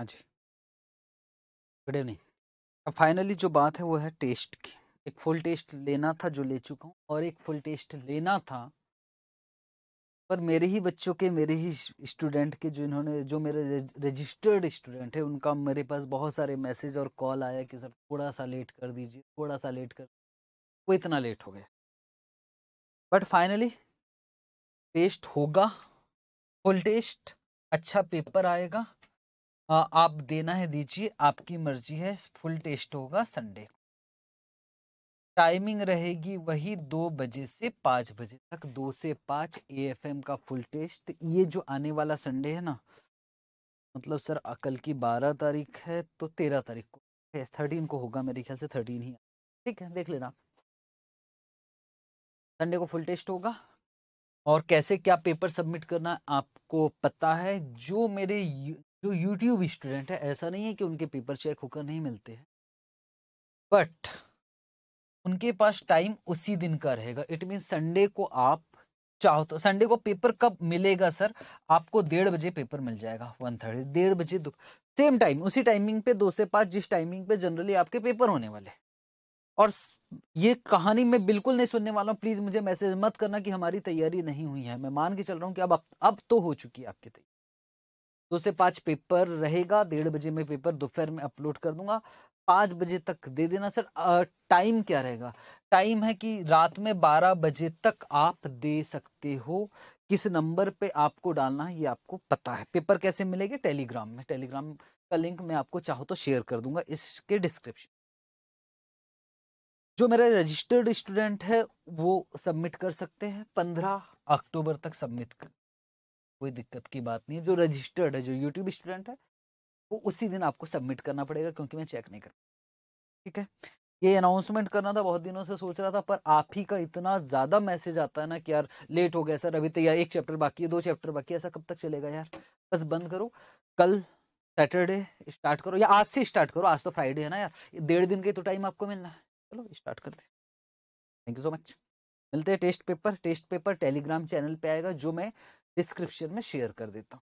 हाँ जी good evening अब फाइनली जो बात है वो है टेस्ट की एक फुल टेस्ट लेना था जो ले चुका हूँ और एक फुल टेस्ट लेना था पर मेरे ही बच्चों के मेरे ही स्टूडेंट के जो इन्होंने जो मेरे रजिस्टर्ड स्टूडेंट है उनका मेरे पास बहुत सारे मैसेज और कॉल आया कि सर थोड़ा सा लेट कर दीजिए थोड़ा सा लेट कर वो इतना लेट हो गया बट फाइनली टेस्ट होगा फुल टेस्ट अच्छा पेपर आएगा आप देना है दीजिए आपकी मर्जी है फुल टेस्ट होगा संडे टाइमिंग रहेगी वही दो बजे से पाँच बजे तक दो से पाँच ए का फुल टेस्ट ये जो आने वाला संडे है ना मतलब सर अकल की बारह तारीख है तो तेरह तारीख को थर्टीन को होगा मेरे ख्याल से थर्टीन ही ठीक है देख लेना संडे को फुल टेस्ट होगा और कैसे क्या पेपर सबमिट करना आपको पता है जो मेरे जो यूट्यूब स्टूडेंट है ऐसा नहीं है कि उनके पेपर चेक होकर नहीं मिलते हैं बट उनके पास टाइम उसी दिन का रहेगा इट मीन संडे को आप चाहो तो संडे को पेपर कब मिलेगा सर आपको डेढ़ बजे पेपर मिल जाएगा वन थर्टी डेढ़ बजे दो सेम टाइम उसी टाइमिंग पे दो से पांच जिस टाइमिंग पे जनरली आपके पेपर होने वाले और ये कहानी मैं बिल्कुल नहीं सुनने वाला हूँ प्लीज़ मुझे मैसेज मत करना कि हमारी तैयारी नहीं हुई है मैं मान के चल रहा हूँ कि अब अब तो हो चुकी है आपकी तैयारी दो तो से पाँच पेपर रहेगा डेढ़ बजे मैं पेपर दोपहर में अपलोड कर दूंगा पाँच बजे तक दे देना सर टाइम क्या रहेगा टाइम है कि रात में बारह बजे तक आप दे सकते हो किस नंबर पे आपको डालना है ये आपको पता है पेपर कैसे मिलेगा टेलीग्राम में टेलीग्राम का लिंक मैं आपको चाहो तो शेयर कर दूंगा इसके डिस्क्रिप्शन जो मेरा रजिस्टर्ड स्टूडेंट है वो सबमिट कर सकते हैं पंद्रह अक्टूबर तक सबमिट कर कोई दिक्कत की बात नहीं है जो रजिस्टर्ड है जो यूट्यूब स्टूडेंट है वो उसी दिन आपको सबमिट करना पड़ेगा क्योंकि मैं चेक नहीं कर ठीक है ये अनाउंसमेंट करना था बहुत दिनों से सोच रहा था पर आप ही का इतना ज़्यादा मैसेज आता है ना कि यार लेट हो गया सर अभी तो यार एक चैप्टर बाकी है दो चैप्टर बाकी है ऐसा कब तक चलेगा यार बस बंद करो कल सैटरडे स्टार्ट करो या आज से स्टार्ट करो आज तो फ्राइडे है ना यार डेढ़ दिन के तो टाइम आपको मिलना है चलो स्टार्ट कर दे थैंक यू सो मच मिलते हैं test paper test paper Telegram channel पे आएगा जो मैं डिस्क्रिप्शन में शेयर कर देता हूँ